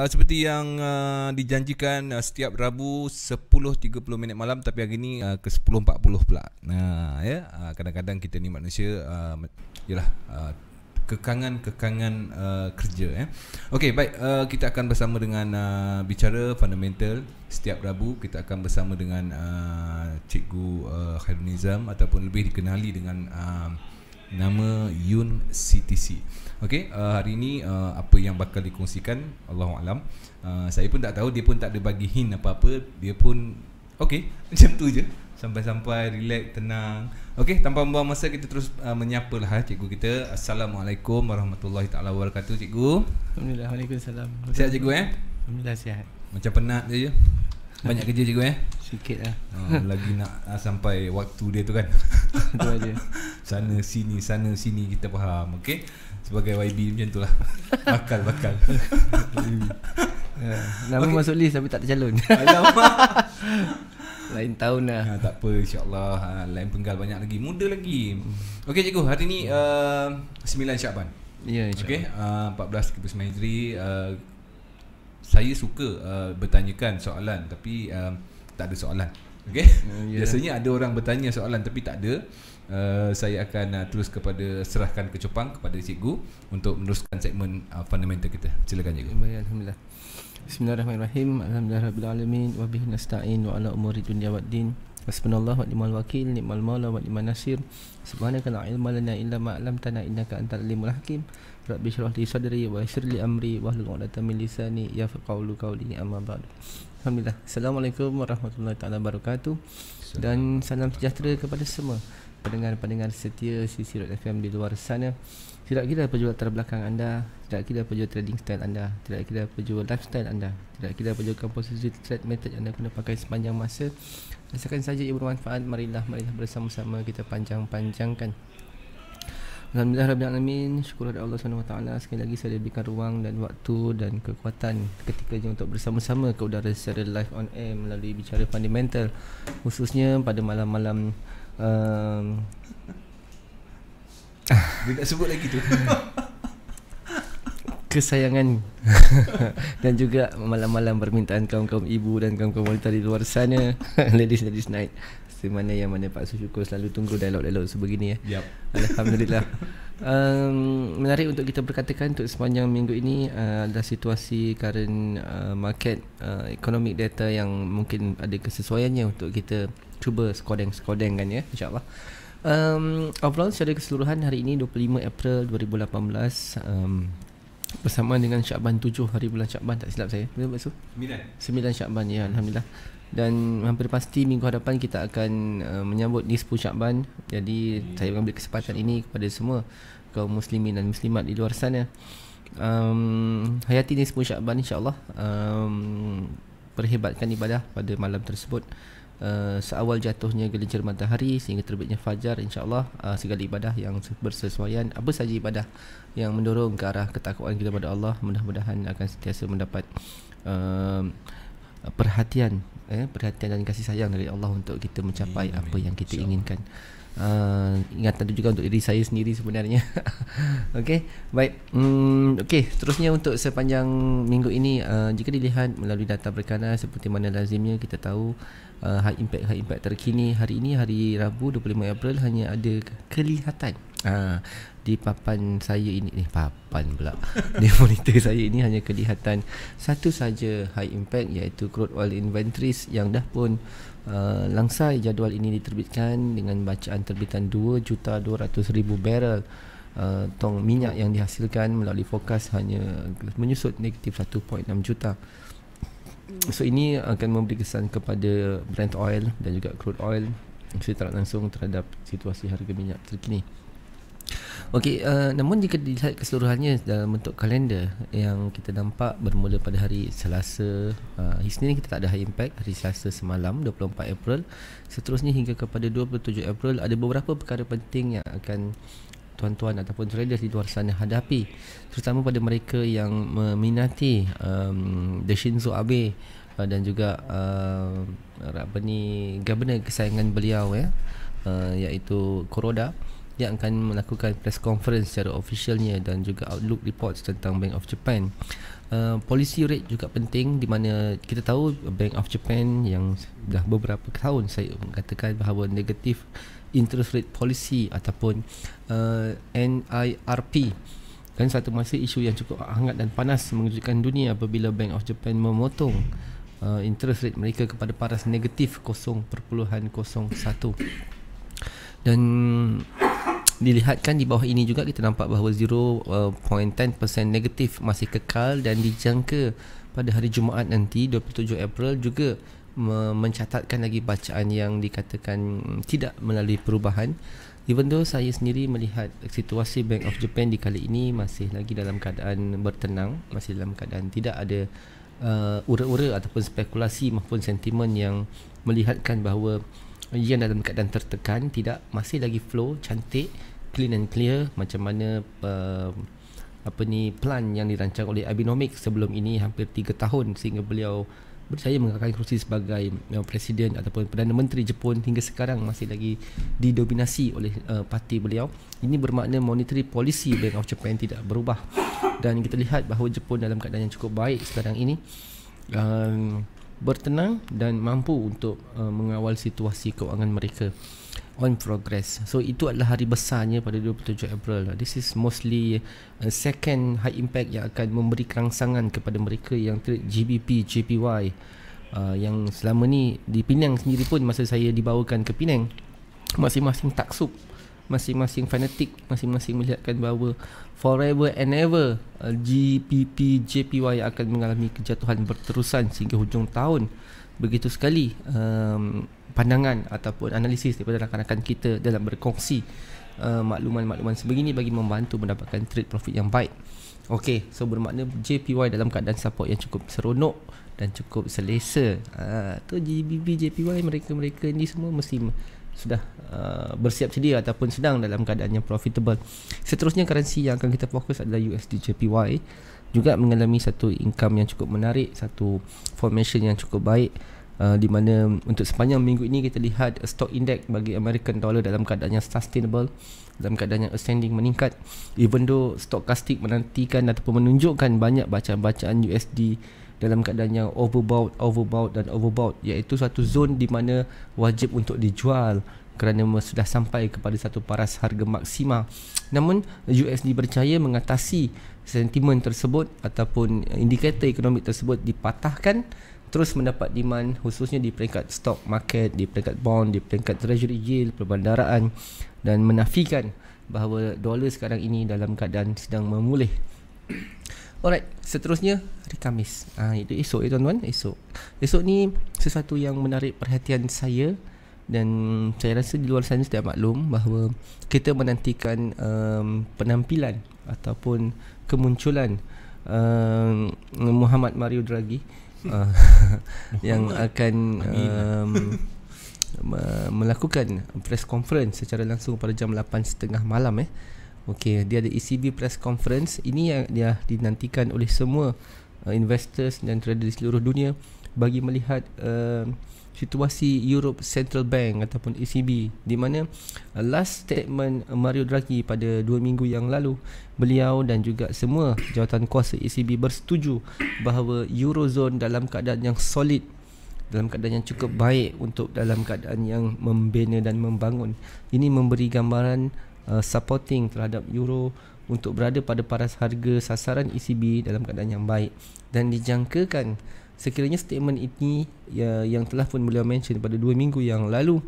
uh, seperti yang uh, dijanjikan uh, setiap Rabu 10.30 minit malam tapi hari ni uh, ke 10.40 pula. Nah uh, ya yeah? uh, kadang-kadang kita ni manusia ialah uh, kekangan-kekangan uh, kerja eh. Okey baik uh, kita akan bersama dengan uh, bicara fundamental setiap Rabu kita akan bersama dengan uh, cikgu uh, Khairunizam ataupun lebih dikenali dengan uh, nama Yun CTC. Okey, uh, hari ini uh, apa yang bakal dikongsikan Allahu alam. Uh, saya pun tak tahu dia pun tak ada bagi hint apa-apa. Dia pun okey, macam tu je. Sampai-sampai relax, tenang. Okey, tanpa membuang masa kita terus uh, menyapa lah eh, cikgu kita. Assalamualaikum warahmatullahi taala wabarakatuh cikgu. Alhamdulillah, waalaikumsalam. Sihat cikgu eh? Alhamdulillah sihat. Macam penat dia je. Banyak kerja cikgu eh? Sikit lah ha, Lagi nak ah, sampai waktu dia tu kan Itu aja Sana sini Sana sini kita faham Okay Sebagai YB macam tu lah Bakal bakal ya, Nama okay. masuk list tapi tak tercalon Lain tahun lah ha, Tak apa insyaAllah ha, Lain penggal banyak lagi Muda lagi Okay cikgu hari ni uh, 9 Syakban Ya insyaAllah Okay uh, 14 Kepus Majri uh, Saya suka uh, bertanyakan soalan Tapi uh, tak ada soalan. Okay, Uh, oh, yeah. Biasanya ada orang bertanya soalan tapi tak ada. Uh, saya akan uh, terus kepada serahkan ke Cepang kepada cikgu untuk meneruskan segmen uh, fundamental kita. Silakan cikgu. alhamdulillah. Bismillahirrahmanirrahim. Alhamdulillahirabbil alamin wa bihi nasta'in wa ala umuri dunya waddin. Hasbunallah wa ni'mal wakil, ni'mal maula wa ni'man nasir. Subhanaka la ilma lana illa ma 'allamtana innaka antal alimul hakim. Rabbi shrah li sadri wa yassir amri wa hlul min lisani yafqahu qawli amma ba'du. Alhamdulillah. Assalamualaikum warahmatullahi taala wabarakatuh. Dan salam sejahtera kepada semua pendengar-pendengar setia Sisi Road FM di luar sana. Tidak kira penjual terbelakang anda, tidak kira penjual trading style anda, tidak kira penjual lifestyle anda, tidak kira penjual komposisi trade method anda kena pakai sepanjang masa. Asalkan saja ia bermanfaat, marilah marilah bersama-sama kita panjang-panjangkan Alhamdulillah Rabbil Alamin Syukur kepada Allah SWT Sekali lagi saya berikan ruang dan waktu dan kekuatan Ketika ini untuk bersama-sama ke udara secara live on air Melalui bicara fundamental Khususnya pada malam-malam um, Dia nak sebut lagi tu Kesayangan Dan juga malam-malam permintaan kaum-kaum ibu dan kaum-kaum wanita di luar sana Ladies, ladies night Si mana yang mana Pak Sushuko selalu tunggu dialog-dialog sebegini eh. ya. Yep. Alhamdulillah. um, menarik untuk kita berkatakan untuk sepanjang minggu ini uh, ada situasi current uh, market uh, economic data yang mungkin ada kesesuaiannya untuk kita cuba skodeng-skodeng kan ya. InsyaAllah. Um, overall secara keseluruhan hari ini 25 April 2018 um, bersama dengan Syakban 7 hari bulan Syakban tak silap saya. Berapa tu? 9. 9 Syakban ya Alhamdulillah dan hampir pasti minggu hadapan kita akan uh, menyambut nisfu Syakban jadi hmm. saya mengambil kesempatan Syabat. ini kepada semua kaum muslimin dan muslimat di luar sana um, hayati nisfu Syakban insyaallah um, perhebatkan ibadah pada malam tersebut Uh, seawal jatuhnya gelincir matahari sehingga terbitnya fajar insyaallah uh, segala ibadah yang bersesuaian apa sahaja ibadah yang mendorong ke arah ketakwaan kita kepada Allah mudah-mudahan akan sentiasa mendapat uh, perhatian eh, perhatian dan kasih sayang dari Allah untuk kita mencapai amin, apa yang kita inginkan. Uh, ingatan itu juga untuk diri saya sendiri sebenarnya. okay, baik. Hmm, okay, terusnya untuk sepanjang minggu ini, uh, jika dilihat melalui data berkenaan seperti mana lazimnya kita tahu uh, high impact high impact terkini hari ini hari Rabu 25 April hanya ada kelihatan. Uh, di papan saya ini ni eh, papan pula di monitor saya ini hanya kelihatan satu saja high impact iaitu crude oil inventories yang dah pun uh, langsai jadual ini diterbitkan dengan bacaan terbitan 2 juta ribu barrel uh, tong minyak yang dihasilkan melalui fokus hanya menyusut negatif 1.6 juta so ini akan memberi kesan kepada Brent oil dan juga crude oil secara langsung terhadap situasi harga minyak terkini Okey, uh, namun jika dilihat keseluruhannya dalam bentuk kalender yang kita nampak bermula pada hari Selasa, uh, Isnin kita tak ada high impact hari Selasa semalam 24 April, seterusnya hingga kepada 27 April ada beberapa perkara penting yang akan tuan-tuan ataupun traders di luar sana hadapi terutama pada mereka yang meminati um, The Shinzo Abe uh, dan juga uh, apa ni, governor kesayangan beliau ya, uh, iaitu Koroda yang akan melakukan press conference secara officialnya dan juga outlook reports tentang Bank of Japan. Uh, policy rate juga penting di mana kita tahu Bank of Japan yang dah beberapa tahun saya mengatakan bahawa negatif interest rate policy ataupun uh, NIRP dan satu masa isu yang cukup hangat dan panas mengejutkan dunia apabila Bank of Japan memotong uh, interest rate mereka kepada paras negatif 0.01 dan dilihatkan di bawah ini juga kita nampak bahawa 0.10% uh, negatif masih kekal dan dijangka pada hari Jumaat nanti 27 April juga mencatatkan lagi bacaan yang dikatakan tidak melalui perubahan even though saya sendiri melihat situasi Bank of Japan di kali ini masih lagi dalam keadaan bertenang masih dalam keadaan tidak ada uh, ura-ura ataupun spekulasi maupun sentimen yang melihatkan bahawa ia uh, dalam keadaan tertekan tidak masih lagi flow cantik clean and clear macam mana uh, apa ni plan yang dirancang oleh Abinomics sebelum ini hampir 3 tahun sehingga beliau berjaya mengangkat kerusi sebagai uh, presiden ataupun perdana menteri Jepun hingga sekarang masih lagi didominasi oleh uh, parti beliau ini bermakna monetary policy Bank of Japan tidak berubah dan kita lihat bahawa Jepun dalam keadaan yang cukup baik sekarang ini um, bertenang dan mampu untuk uh, mengawal situasi kewangan mereka on progress. So itu adalah hari besarnya pada 27 April. This is mostly a second high impact yang akan memberi kerangsangan kepada mereka yang trade GBP, JPY uh, yang selama ni di Penang sendiri pun masa saya dibawakan ke Penang masing-masing taksub masing-masing fanatik masing-masing melihatkan bahawa forever and ever uh, GPP JPY akan mengalami kejatuhan berterusan sehingga hujung tahun begitu sekali um, pandangan ataupun analisis daripada rakan-rakan kita dalam berkongsi uh, makluman-makluman sebegini bagi membantu mendapatkan trade profit yang baik. Okey, so bermakna JPY dalam keadaan support yang cukup seronok dan cukup selesa. Uh, tu JBB, JPY mereka-mereka ni semua mesti sudah uh, bersiap sedia ataupun sedang dalam keadaan yang profitable. Seterusnya currency yang akan kita fokus adalah USD JPY juga mengalami satu income yang cukup menarik, satu formation yang cukup baik. Uh, di mana untuk sepanjang minggu ini kita lihat stock index bagi American dollar dalam keadaan yang sustainable dalam keadaan yang ascending meningkat even though stochastic menantikan ataupun menunjukkan banyak bacaan-bacaan USD dalam keadaan yang overbought, overbought dan overbought iaitu satu zon di mana wajib untuk dijual kerana sudah sampai kepada satu paras harga maksima namun USD percaya mengatasi sentimen tersebut ataupun indikator ekonomi tersebut dipatahkan terus mendapat demand khususnya di peringkat stock market, di peringkat bond, di peringkat treasury yield, perbandaraan dan menafikan bahawa dolar sekarang ini dalam keadaan sedang memulih. Alright, seterusnya hari Kamis. Ah itu esok ya tuan-tuan, esok. Esok ni sesuatu yang menarik perhatian saya dan saya rasa di luar sana sudah maklum bahawa kita menantikan um, penampilan ataupun kemunculan um, Muhammad Mario Draghi Uh, yang akan um, melakukan press conference secara langsung pada jam 8.30 malam eh. Okey, dia ada ECB press conference. Ini yang dia dinantikan oleh semua uh, investors dan trader di seluruh dunia bagi melihat uh, situasi Europe Central Bank ataupun ECB di mana uh, last statement Mario Draghi pada dua minggu yang lalu beliau dan juga semua jawatan kuasa ECB bersetuju bahawa Eurozone dalam keadaan yang solid dalam keadaan yang cukup baik untuk dalam keadaan yang membina dan membangun ini memberi gambaran uh, supporting terhadap euro untuk berada pada paras harga sasaran ECB dalam keadaan yang baik dan dijangkakan sekiranya statement ini ya, yang telah pun beliau mention pada dua minggu yang lalu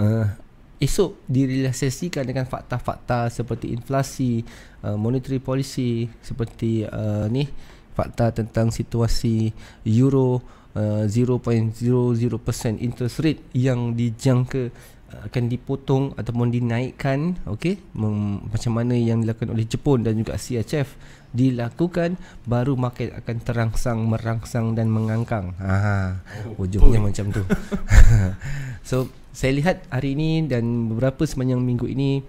uh, esok direlaksasikan dengan fakta-fakta seperti inflasi, uh, monetary policy seperti uh, ni fakta tentang situasi euro uh, 0.00% interest rate yang dijangka uh, akan dipotong ataupun dinaikkan okey macam mana yang dilakukan oleh Jepun dan juga CHF dilakukan baru market akan terangsang merangsang dan mengangkang. Ha, oh, ujungnya macam tu. so saya lihat hari ini dan beberapa sepanjang minggu ini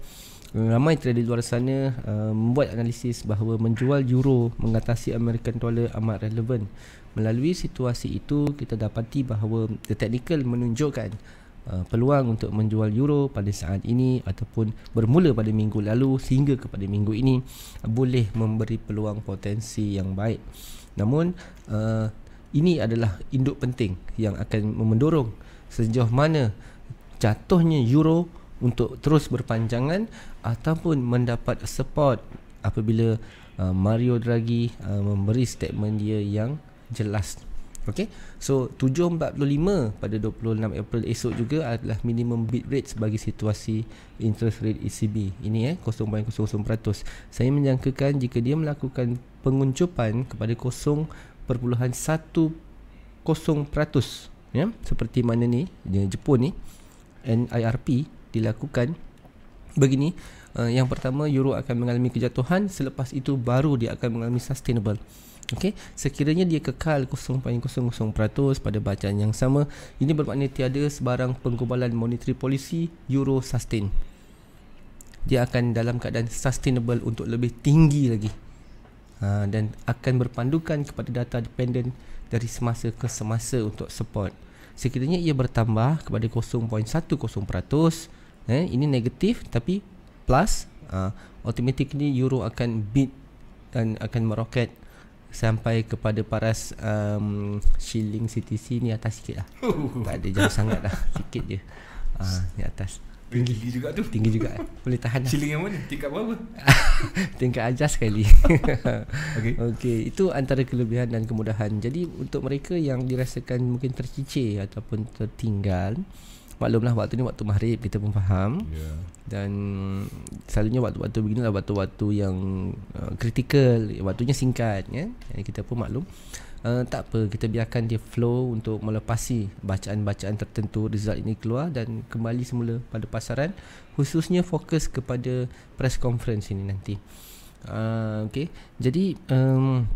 ramai trader luar sana uh, membuat analisis bahawa menjual euro mengatasi American dollar amat relevan. Melalui situasi itu kita dapati bahawa the technical menunjukkan Uh, peluang untuk menjual euro pada saat ini ataupun bermula pada minggu lalu sehingga kepada minggu ini boleh memberi peluang potensi yang baik. Namun uh, ini adalah induk penting yang akan mendorong sejauh mana jatuhnya euro untuk terus berpanjangan ataupun mendapat support apabila uh, Mario Draghi memberi statement dia yang jelas Okay, so 7.45 pada 26 April esok juga adalah minimum bid rate bagi situasi interest rate ECB. Ini eh, 0.00%. Saya menjangkakan jika dia melakukan penguncupan kepada 0.10%, ya, seperti mana ni, Jepun ni, NIRP dilakukan begini, uh, yang pertama euro akan mengalami kejatuhan, selepas itu baru dia akan mengalami sustainable. Okey, sekiranya dia kekal 0.00% pada bacaan yang sama, ini bermakna tiada sebarang penggubalan monetary policy euro sustain. Dia akan dalam keadaan sustainable untuk lebih tinggi lagi. Ha, dan akan berpandukan kepada data dependent dari semasa ke semasa untuk support. Sekiranya ia bertambah kepada 0.10%, eh, ini negatif tapi plus, uh, automatically euro akan beat dan akan meroket sampai kepada paras um, shilling CTC ni atas sikit lah tak ada jauh sangat lah sikit je ha, ni atas tinggi, juga tu tinggi juga boleh tahan lah shilling yang mana tingkat berapa tingkat ajar sekali okay. okay. itu antara kelebihan dan kemudahan jadi untuk mereka yang dirasakan mungkin tercicir ataupun tertinggal maklumlah waktu ni waktu maghrib kita pun faham. Yeah. Dan selalunya waktu-waktu beginilah waktu-waktu yang uh, critical, waktunya singkat ya. Yeah? kita pun maklum. Uh, tak apa, kita biarkan dia flow untuk melepasi bacaan-bacaan tertentu result ini keluar dan kembali semula pada pasaran khususnya fokus kepada press conference ini nanti. Uh, okay, jadi um,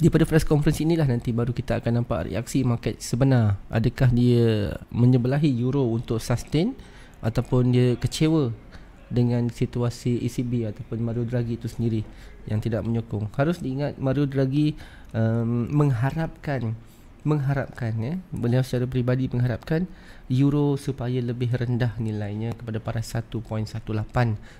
daripada press conference inilah nanti baru kita akan nampak reaksi market sebenar adakah dia menyebelahi euro untuk sustain ataupun dia kecewa dengan situasi ECB ataupun Mario Draghi itu sendiri yang tidak menyokong harus diingat Mario Draghi um, mengharapkan mengharapkan ya beliau secara peribadi mengharapkan euro supaya lebih rendah nilainya kepada paras 1.18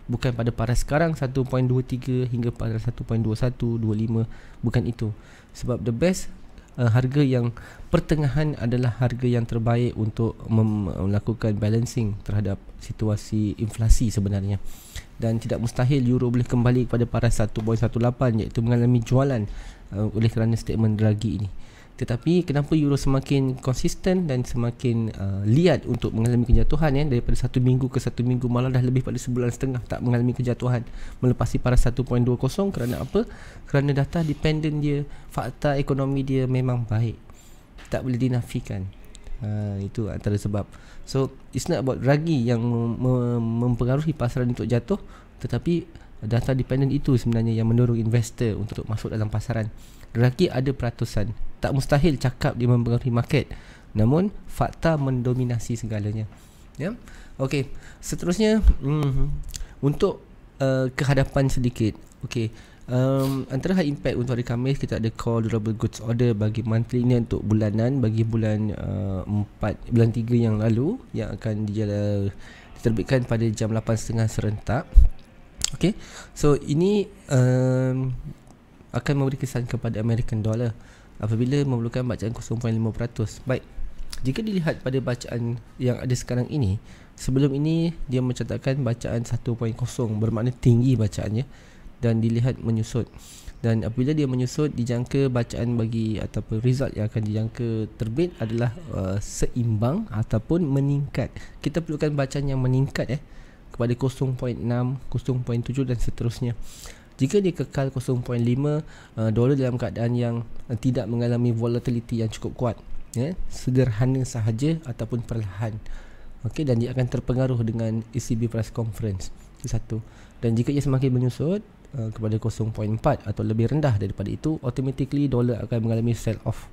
bukan pada paras sekarang 1.23 hingga paras 1.21 25 bukan itu sebab the best uh, harga yang pertengahan adalah harga yang terbaik untuk melakukan balancing terhadap situasi inflasi sebenarnya dan tidak mustahil euro boleh kembali kepada paras 1.18 iaitu mengalami jualan uh, oleh kerana statement Draghi ini tetapi kenapa euro semakin konsisten dan semakin uh, liat untuk mengalami kejatuhan ya daripada satu minggu ke satu minggu malah dah lebih pada sebulan setengah tak mengalami kejatuhan melepasi para 1.20 kerana apa kerana data dependent dia fakta ekonomi dia memang baik tak boleh dinafikan uh, itu antara sebab so it's not about ragi yang mempengaruhi pasaran untuk jatuh tetapi data dependent itu sebenarnya yang mendorong investor untuk masuk dalam pasaran Ragi ada peratusan tak mustahil cakap dia mempengaruhi market namun fakta mendominasi segalanya ya okey seterusnya mm, untuk uh, kehadapan sedikit okey um, antara high impact untuk hari Khamis kita ada call durable goods order bagi monthly ni untuk bulanan bagi bulan uh, eh, 4 bulan 3 yang lalu yang akan dijala, diterbitkan pada jam 8.30 serentak okey so ini um, akan memberi kesan kepada American dollar apabila memerlukan bacaan 0.5%. Baik. Jika dilihat pada bacaan yang ada sekarang ini, sebelum ini dia mencatatkan bacaan 1.0 bermakna tinggi bacaannya dan dilihat menyusut. Dan apabila dia menyusut, dijangka bacaan bagi ataupun result yang akan dijangka terbit adalah uh, seimbang ataupun meningkat. Kita perlukan bacaan yang meningkat eh kepada 0.6, 0.7 dan seterusnya jika dia kekal 0.5 uh, dolar dalam keadaan yang uh, tidak mengalami volatiliti yang cukup kuat ya yeah? sederhana sahaja ataupun perlahan okey dan dia akan terpengaruh dengan ECB press conference itu satu dan jika ia semakin menyusut uh, kepada 0.4 atau lebih rendah daripada itu automatically dolar akan mengalami sell off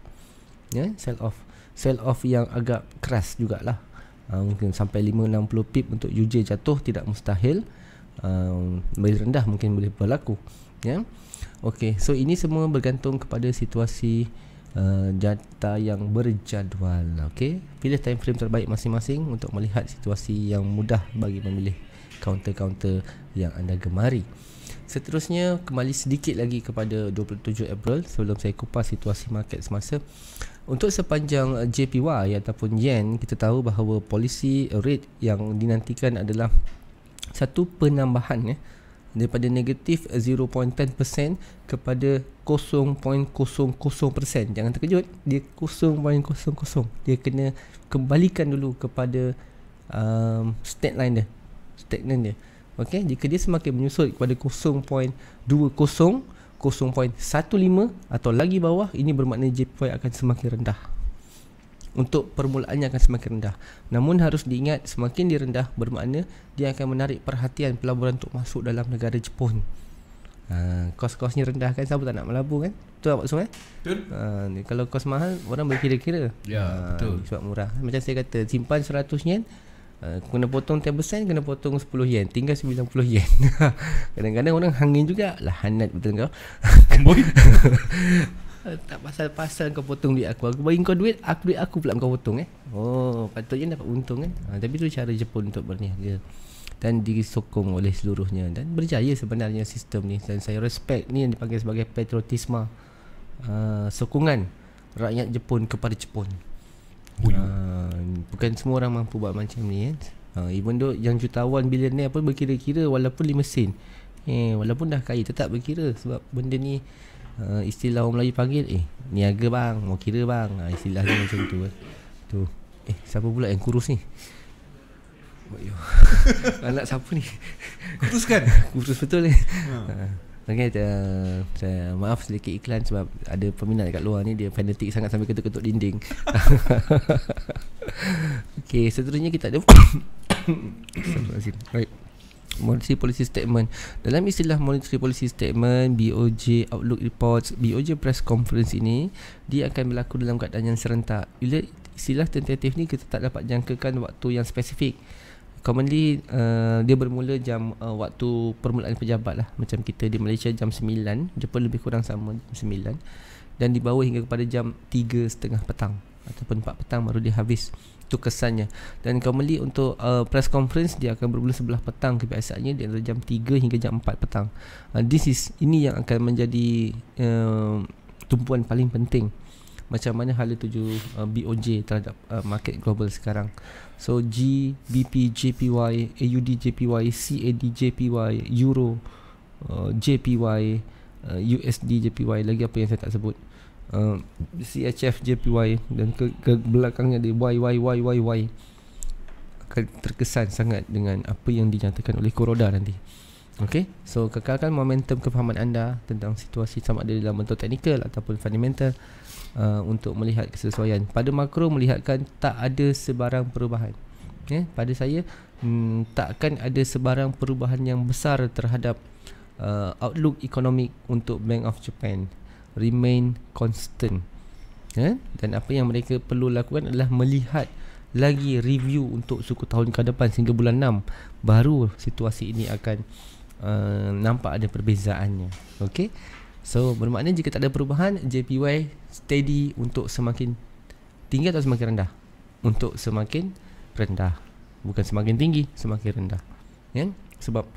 ya yeah? sell off sell off yang agak keras jugalah uh, mungkin sampai 560 pip untuk UJ jatuh tidak mustahil um, lebih rendah mungkin boleh berlaku ya okey so ini semua bergantung kepada situasi uh, data yang berjadual okey pilih time frame terbaik masing-masing untuk melihat situasi yang mudah bagi memilih counter-counter yang anda gemari Seterusnya kembali sedikit lagi kepada 27 April sebelum saya kupas situasi market semasa. Untuk sepanjang JPY ataupun yen kita tahu bahawa polisi rate yang dinantikan adalah satu penambahan ya daripada negatif 0.10% kepada 0.00% jangan terkejut dia 0.00 dia kena kembalikan dulu kepada um, state line dia stagnan dia okey jika dia semakin menyusut kepada 0.20 0.15 atau lagi bawah ini bermakna JPY akan semakin rendah untuk permulaannya akan semakin rendah. Namun harus diingat semakin direndah bermakna dia akan menarik perhatian pelaburan untuk masuk dalam negara Jepun. Ha, kos-kosnya rendah kan siapa tak nak melabur kan? Betul tak maksud eh? Betul. Ha, ni, kalau kos mahal orang berkira-kira. Ya, ha, betul. Sebab murah. Macam saya kata simpan 100 yen Uh, kena potong 10% kena potong 10 yen tinggal 90 yen kadang-kadang orang hangin juga lah hanat betul kau Eh, tak pasal-pasal kau potong duit aku Aku bagi kau duit, aku duit aku pula kau potong eh Oh, patutnya dapat untung kan ha, Tapi tu cara Jepun untuk berniaga Dan disokong oleh seluruhnya Dan berjaya sebenarnya sistem ni Dan saya respect ni yang dipanggil sebagai patriotisma ha, uh, Sokongan rakyat Jepun kepada Jepun uh, Bukan semua orang mampu buat macam ni eh uh, Even though yang jutawan bilionaire pun berkira-kira walaupun lima sen Eh, walaupun dah kaya tetap berkira sebab benda ni uh, istilah orang Melayu panggil eh niaga bang mau kira bang uh, istilah dia macam tu eh. tu eh siapa pula yang kurus ni anak siapa ni kurus kan kurus betul ni ha. Ah. eh. ha. Okay, uh, saya maaf sedikit iklan sebab ada peminat kat luar ni dia fanatik sangat sampai ketuk-ketuk dinding. okay, seterusnya kita ada. Baik. Monetary Policy Statement Dalam istilah Monetary Policy Statement BOJ Outlook Reports BOJ Press Conference ini Dia akan berlaku dalam keadaan yang serentak Bila istilah tentatif ni kita tak dapat jangkakan waktu yang spesifik Commonly uh, dia bermula jam uh, waktu permulaan pejabat lah Macam kita di Malaysia jam 9 Jepun lebih kurang sama jam 9 Dan dibawa hingga kepada jam 3.30 petang Ataupun 4 petang baru dia habis itu kesannya dan commonly untuk uh, press conference dia akan bermula sebelah petang kebiasaannya dia antara jam 3 hingga jam 4 petang uh, this is ini yang akan menjadi uh, tumpuan paling penting macam mana hala tuju uh, BOJ terhadap uh, market global sekarang so GBP JPY AUD JPY CAD JPY Euro uh, JPY uh, USD JPY lagi apa yang saya tak sebut uh, eh, CHF JPY dan ke, ke belakangnya di Y Y Y Y Y akan terkesan sangat dengan apa yang dinyatakan oleh Kuroda nanti Okay, so kekalkan momentum kefahaman anda tentang situasi sama ada dalam bentuk teknikal ataupun fundamental uh, untuk melihat kesesuaian. Pada makro melihatkan tak ada sebarang perubahan. Okay, pada saya mm, takkan ada sebarang perubahan yang besar terhadap uh, outlook ekonomi untuk Bank of Japan remain constant kan dan apa yang mereka perlu lakukan adalah melihat lagi review untuk suku tahun ke depan sehingga bulan 6 baru situasi ini akan uh, nampak ada perbezaannya okey so bermakna jika tak ada perubahan JPY steady untuk semakin tinggi atau semakin rendah untuk semakin rendah bukan semakin tinggi semakin rendah kan sebab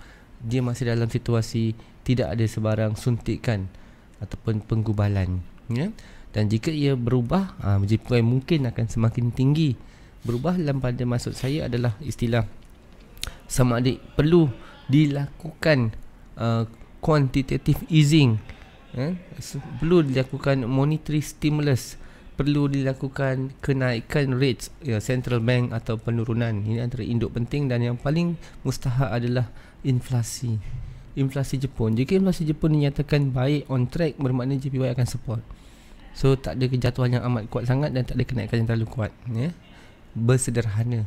dia masih dalam situasi tidak ada sebarang suntikan ataupun penggubalan ya dan jika ia berubah ha, GPU mungkin akan semakin tinggi berubah dalam pada maksud saya adalah istilah sama ada perlu dilakukan uh, ha, quantitative easing eh? perlu dilakukan monetary stimulus perlu dilakukan kenaikan rates ya, central bank atau penurunan ini antara induk penting dan yang paling mustahak adalah inflasi inflasi Jepun. Jika inflasi Jepun dinyatakan baik on track bermakna JPY akan support. So tak ada kejatuhan yang amat kuat sangat dan tak ada kenaikan yang terlalu kuat, ya. Bersederhana.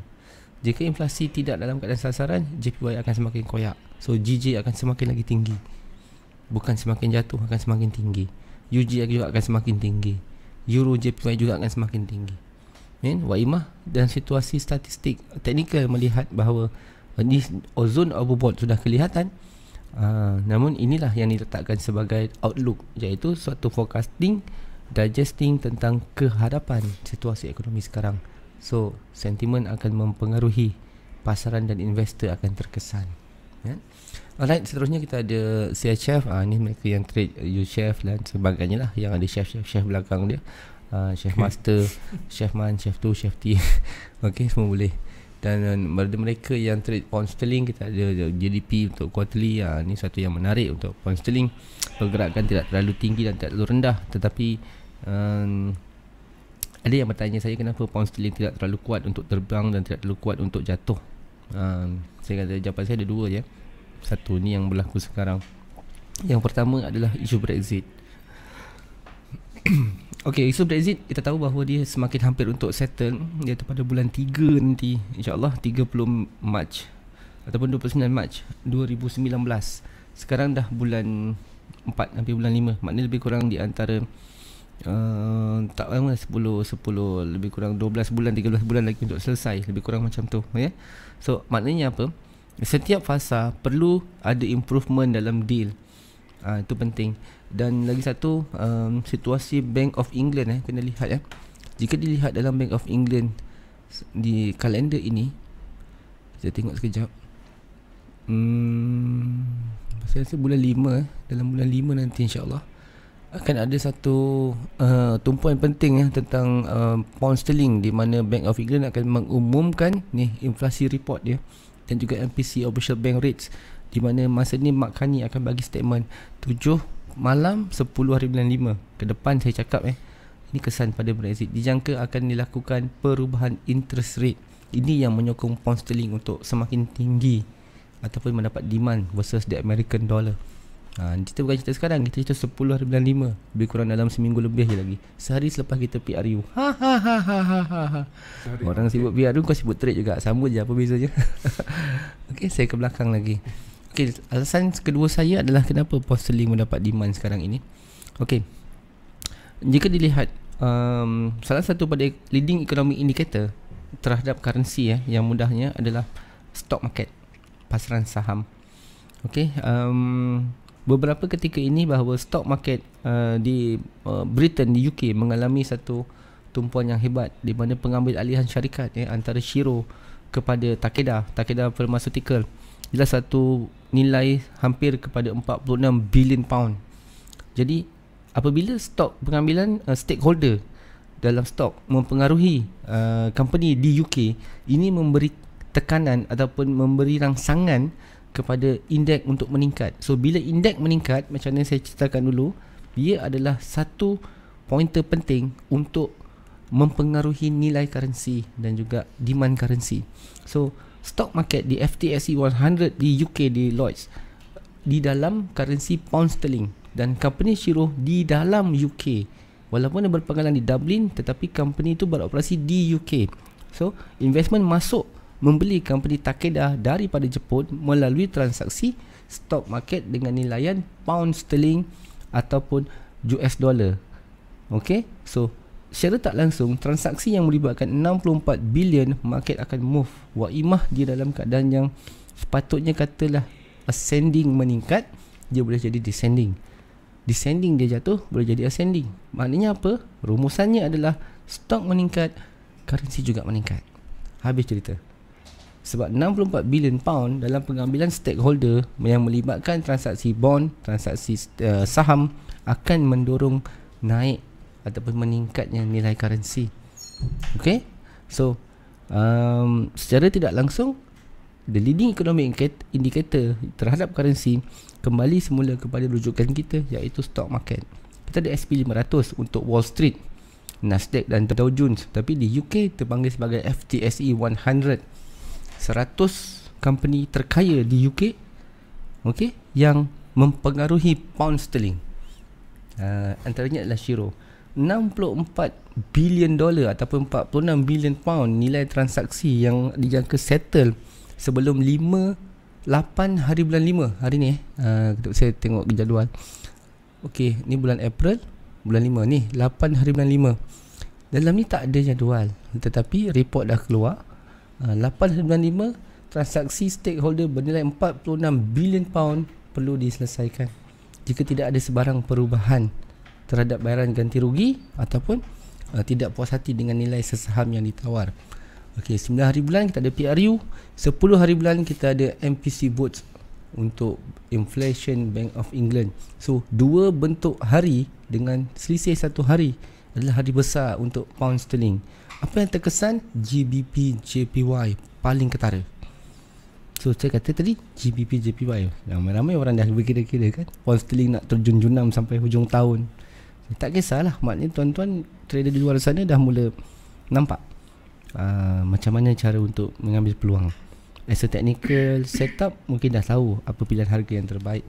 Jika inflasi tidak dalam keadaan sasaran, JPY akan semakin koyak. So GJ akan semakin lagi tinggi. Bukan semakin jatuh akan semakin tinggi. UJ juga akan semakin tinggi. Euro JPY juga akan semakin tinggi. Yeah? Waimah dan situasi statistik teknikal melihat bahawa ini ozone overbought sudah kelihatan. Ah, namun inilah yang diletakkan sebagai outlook iaitu suatu forecasting digesting tentang kehadapan situasi ekonomi sekarang. So, sentimen akan mempengaruhi pasaran dan investor akan terkesan. Ya. Yeah. Alright, seterusnya kita ada CHF. Chef. Ah, ini mereka yang trade you chef dan sebagainya lah. Yang ada chef, chef, chef belakang dia. Uh, chef Master, Chef Man, Chef Tu, Chef T Okay, semua boleh dan pada eh, mereka yang trade pound sterling kita ada GDP untuk quarterly ha, ini satu yang menarik untuk pound sterling pergerakan tidak terlalu tinggi dan tidak terlalu rendah tetapi um, ada yang bertanya saya kenapa pound sterling tidak terlalu kuat untuk terbang dan tidak terlalu kuat untuk jatuh um, saya kata jawapan saya ada dua je satu ni yang berlaku sekarang yang pertama adalah isu Brexit Okey, isu Brexit kita tahu bahawa dia semakin hampir untuk settle dia pada bulan 3 nanti insya insyaAllah 30 Mac ataupun 29 Mac 2019 sekarang dah bulan 4 hampir bulan 5 maknanya lebih kurang di antara uh, tak lama 10 10 lebih kurang 12 bulan 13 bulan lagi untuk selesai lebih kurang macam tu ya yeah? so maknanya apa setiap fasa perlu ada improvement dalam deal Uh, itu penting. Dan lagi satu, um, situasi Bank of England eh kena lihat ya. Eh. Jika dilihat dalam Bank of England di kalender ini kita tengok sekejap. Hmm, saya rasa bulan 5 eh. dalam bulan 5 nanti insya-Allah akan ada satu uh, tumpuan penting ya eh, tentang uh, pound sterling di mana Bank of England akan mengumumkan ni inflasi report dia dan juga MPC official bank rates di mana masa ni Mak Kani akan bagi statement 7 malam 10 hari bulan 5 ke depan saya cakap eh ini kesan pada Brexit dijangka akan dilakukan perubahan interest rate ini yang menyokong pound sterling untuk semakin tinggi ataupun mendapat demand versus the American dollar ha, kita bukan cerita sekarang kita cerita 10 hari bulan 5 lebih kurang dalam seminggu lebih je lagi sehari selepas kita PRU ha ha ha ha ha, ha, ha. orang sibuk PRU kau sibuk trade juga sama je apa bezanya ok saya ke belakang lagi okay, alasan kedua saya adalah kenapa posterling mendapat demand sekarang ini. Okay, Jika dilihat um, salah satu pada leading economic indicator terhadap currency ya, yang mudahnya adalah stock market, pasaran saham. Okay, um, beberapa ketika ini bahawa stock market uh, di uh, Britain di UK mengalami satu tumpuan yang hebat di mana pengambil alihan syarikat ya, antara Shiro kepada Takeda, Takeda Pharmaceutical ialah satu nilai hampir kepada 46 bilion pound. Jadi apabila stok pengambilan uh, stakeholder dalam stok mempengaruhi uh, company di UK ini memberi tekanan ataupun memberi rangsangan kepada indeks untuk meningkat. So bila indeks meningkat macam mana saya ceritakan dulu, ia adalah satu pointer penting untuk mempengaruhi nilai currency dan juga demand currency. So stock market di FTSE 100 di UK di Lloyds di dalam currency pound sterling dan company Shiro di dalam UK walaupun dia berpangkalan di Dublin tetapi company itu beroperasi di UK so investment masuk membeli company Takeda daripada Jepun melalui transaksi stock market dengan nilaian pound sterling ataupun US dollar Okay, so secara tak langsung transaksi yang melibatkan 64 bilion market akan move wa imah dia dalam keadaan yang sepatutnya katalah ascending meningkat dia boleh jadi descending descending dia jatuh boleh jadi ascending maknanya apa rumusannya adalah stok meningkat currency juga meningkat habis cerita sebab 64 bilion pound dalam pengambilan stakeholder yang melibatkan transaksi bond transaksi uh, saham akan mendorong naik ataupun meningkatnya nilai currency. Okay? So, um, secara tidak langsung, the leading economic indicator terhadap currency kembali semula kepada rujukan kita iaitu stock market. Kita ada SP500 untuk Wall Street, Nasdaq dan Dow Jones. Tapi di UK terpanggil sebagai FTSE 100. 100 company terkaya di UK okay, yang mempengaruhi pound sterling. Uh, antaranya adalah Shiro. 64 bilion dolar ataupun 46 bilion pound nilai transaksi yang dijangka settle sebelum 5 8 hari bulan 5 hari ni eh uh, saya tengok jadual okey ni bulan April bulan 5 ni 8 hari bulan 5 dalam ni tak ada jadual tetapi report dah keluar uh, ah, 8 hari bulan 5 transaksi stakeholder bernilai 46 bilion pound perlu diselesaikan jika tidak ada sebarang perubahan terhadap bayaran ganti rugi ataupun uh, tidak puas hati dengan nilai sesaham yang ditawar. Okey, 9 hari bulan kita ada PRU, 10 hari bulan kita ada MPC votes untuk Inflation Bank of England. So, dua bentuk hari dengan selisih satu hari adalah hari besar untuk pound sterling. Apa yang terkesan? GBP JPY paling ketara. So, saya kata tadi GBP JPY. Ramai-ramai orang dah berkira-kira kan pound sterling nak terjun junam sampai hujung tahun. Tak kisahlah Maknanya tuan-tuan Trader di luar sana Dah mula Nampak uh, Macam mana cara untuk Mengambil peluang As a technical setup Mungkin dah tahu Apa pilihan harga yang terbaik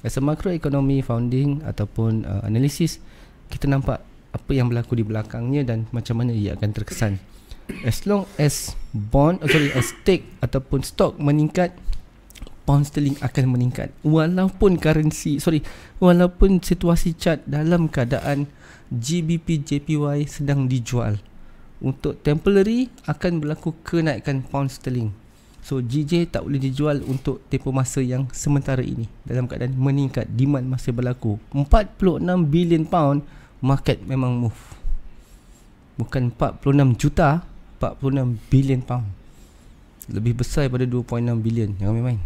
As a macro economy founding Ataupun uh, analysis Kita nampak Apa yang berlaku di belakangnya Dan macam mana ia akan terkesan As long as Bond oh, Sorry as stake Ataupun stock meningkat pound sterling akan meningkat walaupun currency sorry walaupun situasi chart dalam keadaan GBP JPY sedang dijual untuk temporary akan berlaku kenaikan pound sterling so GJ tak boleh dijual untuk tempoh masa yang sementara ini dalam keadaan meningkat demand masih berlaku 46 billion pound market memang move bukan 46 juta 46 billion pound lebih besar daripada 2.6 bilion jangan main-main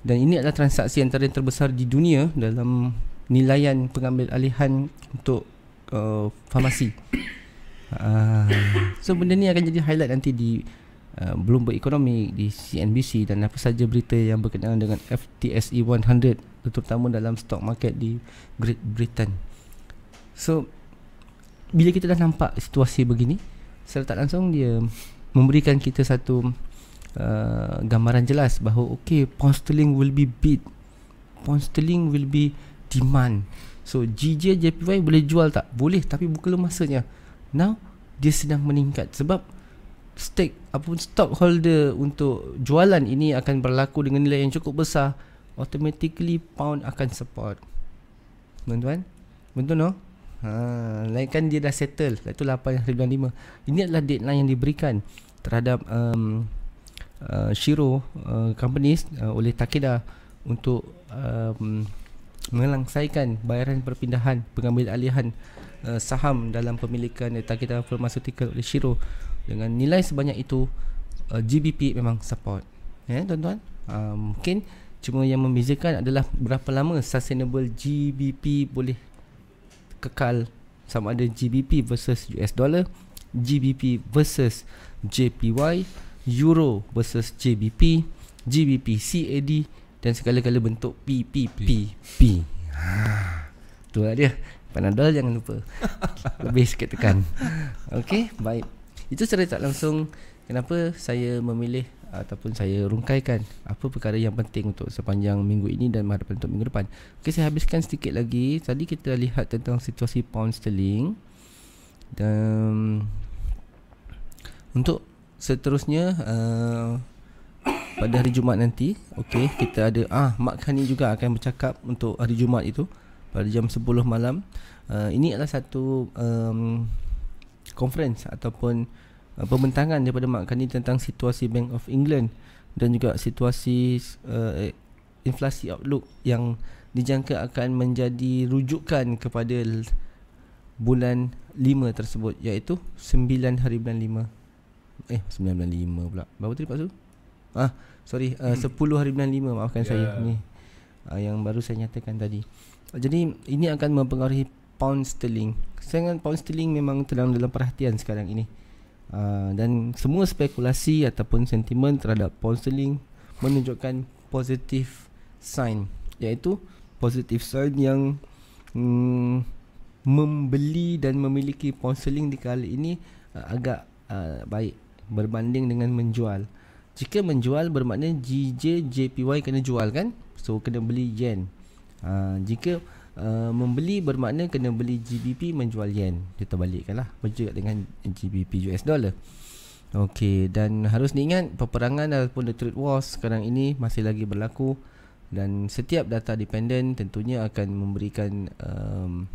dan ini adalah transaksi antara yang terbesar di dunia dalam nilaian pengambil alihan untuk uh, farmasi. Uh, so benda ni akan jadi highlight nanti di uh, Bloomberg Economy, di CNBC dan apa saja berita yang berkenaan dengan FTSE 100 terutama dalam stock market di Great Britain. So bila kita dah nampak situasi begini, secara tak langsung dia memberikan kita satu Uh, gambaran jelas bahawa okay pound sterling will be bid pound sterling will be demand so GJ JPY boleh jual tak boleh tapi bukan masanya now dia sedang meningkat sebab stake ataupun stockholder untuk jualan ini akan berlaku dengan nilai yang cukup besar automatically pound akan support tuan-tuan betul no ha lain kan dia dah settle iaitu 8.5 ini adalah deadline yang diberikan terhadap um, uh, Shiro uh, companies uh, oleh Takeda untuk um, melangsaikan bayaran perpindahan pengambil alihan uh, saham dalam pemilikan Takeda Pharmaceutical oleh Shiro dengan nilai sebanyak itu uh, GBP memang support ya yeah, tuan-tuan uh, mungkin cuma yang membezakan adalah berapa lama sustainable GBP boleh kekal sama ada GBP versus US dollar GBP versus JPY euro versus JBP, GBP, CAD dan segala-gala bentuk PPPP. Ha. Tu lah dia. Panadol jangan lupa. Lebih sikit tekan. Okay, baik. Itu secara tak langsung kenapa saya memilih ataupun saya rungkaikan apa perkara yang penting untuk sepanjang minggu ini dan menghadapkan untuk minggu depan. Okay, saya habiskan sedikit lagi. Tadi kita lihat tentang situasi pound sterling dan untuk seterusnya uh, pada hari Jumaat nanti, okey, kita ada ah Mak Khani juga akan bercakap untuk hari Jumaat itu pada jam 10 malam. Uh, ini adalah satu um, conference ataupun uh, pembentangan daripada Mak Khani tentang situasi Bank of England dan juga situasi uh, inflasi outlook yang dijangka akan menjadi rujukan kepada bulan 5 tersebut iaitu 9 hari bulan 5. Eh 95 pula Berapa tadi Pak Su? Ah, sorry uh, 10 hmm. hari 95 Maafkan yeah. saya ya. ni uh, Yang baru saya nyatakan tadi Jadi ini akan mempengaruhi Pound sterling Sedangkan pound sterling memang Terang dalam perhatian sekarang ini uh, Dan semua spekulasi Ataupun sentimen terhadap pound sterling Menunjukkan positif sign Iaitu positif sign yang mm, Membeli dan memiliki pound sterling Di kali ini uh, agak uh, baik berbanding dengan menjual. Jika menjual bermakna JJ JPY kena jual kan? So kena beli yen. Uh, jika uh, membeli bermakna kena beli GBP menjual yen. Kita lah. berjaga dengan GBP US dollar. Okey dan harus diingat peperangan ataupun the trade wars sekarang ini masih lagi berlaku dan setiap data dependent tentunya akan memberikan um,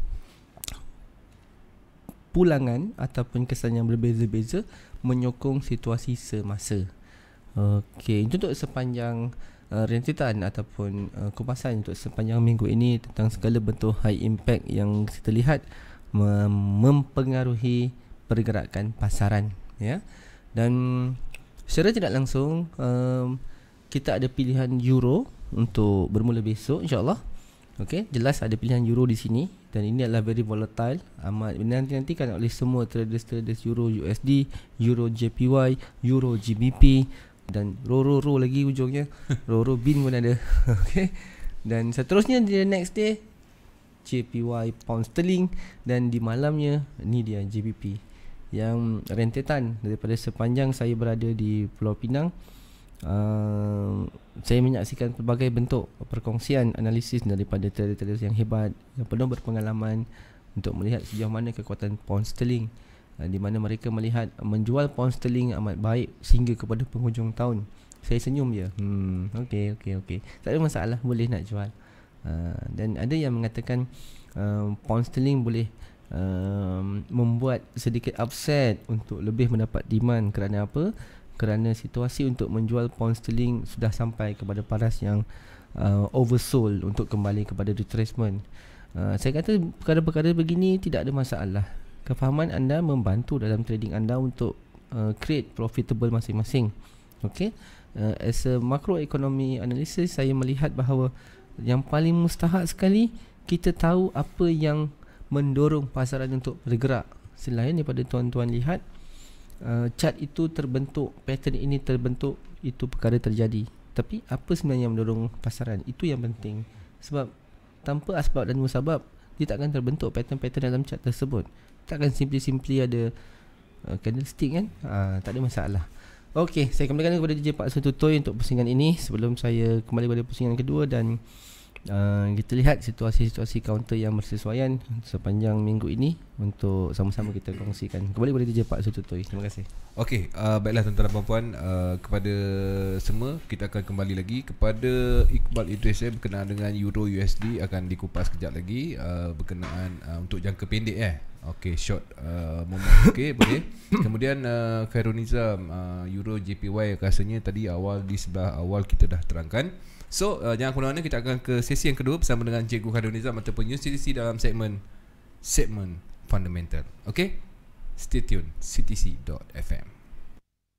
Pulangan ataupun kesan yang berbeza-beza menyokong situasi semasa. Okey, itu untuk sepanjang uh, rentetan ataupun uh, kupasan untuk sepanjang minggu ini tentang segala bentuk high impact yang kita lihat mempengaruhi pergerakan pasaran ya. Dan secara tidak langsung um, kita ada pilihan euro untuk bermula besok insyaallah Okey, jelas ada pilihan euro di sini dan ini adalah very volatile amat nanti nanti kan oleh semua traders traders euro USD, euro JPY, euro GBP dan ro ro lagi ujungnya ro bin pun ada. Okey. Dan seterusnya di next day JPY pound sterling dan di malamnya ni dia GBP yang rentetan daripada sepanjang saya berada di Pulau Pinang Ehm, saya menyaksikan pelbagai bentuk perkongsian analisis daripada trader-trader yang hebat yang penuh berpengalaman untuk melihat sejauh mana kekuatan pound sterling eh, di mana mereka melihat menjual pound sterling amat baik sehingga kepada penghujung tahun saya senyum dia hmm okey okey okey tak ada masalah boleh nak jual uh, dan ada yang mengatakan uh, pound sterling boleh uh, membuat sedikit upset untuk lebih mendapat demand kerana apa kerana situasi untuk menjual pound sterling sudah sampai kepada paras yang uh, oversold untuk kembali kepada retracement. Uh, saya kata perkara-perkara begini tidak ada masalah. Kefahaman anda membantu dalam trading anda untuk uh, create profitable masing-masing. Okay? Uh, as a macroeconomy analysis, saya melihat bahawa yang paling mustahak sekali kita tahu apa yang mendorong pasaran untuk bergerak. Selain daripada tuan-tuan lihat uh, eh, cat itu terbentuk, pattern ini terbentuk, itu perkara terjadi. Tapi apa sebenarnya yang mendorong pasaran? Itu yang penting. Sebab tanpa asbab dan musabab, dia takkan terbentuk pattern-pattern dalam cat tersebut. Takkan simply-simply ada uh, candlestick kan? Uh, tak ada masalah. Okey, saya kembalikan kepada DJ Pak Sututoy untuk pusingan ini sebelum saya kembali pada pusingan kedua dan uh, kita lihat situasi-situasi kaunter yang bersesuaian sepanjang minggu ini untuk sama-sama kita kongsikan. Kembali kepada dia Pak Sututoi. Terima kasih. Okey, uh, baiklah tuan-tuan dan puan uh, eh, kepada semua kita akan kembali lagi kepada Iqbal Idris eh, berkenaan dengan Euro USD akan dikupas kejap lagi uh, berkenaan uh, untuk jangka pendek eh. Okey, short uh, moment. Okey, boleh. Kemudian uh, Khairul uh, Euro JPY rasanya tadi awal di sebelah awal kita dah terangkan. So uh, jangan ke mana-mana kita akan ke sesi yang kedua bersama dengan Cikgu Khairul Nizam ataupun New CTC dalam segmen segmen fundamental. Okay? Stay tuned ctc.fm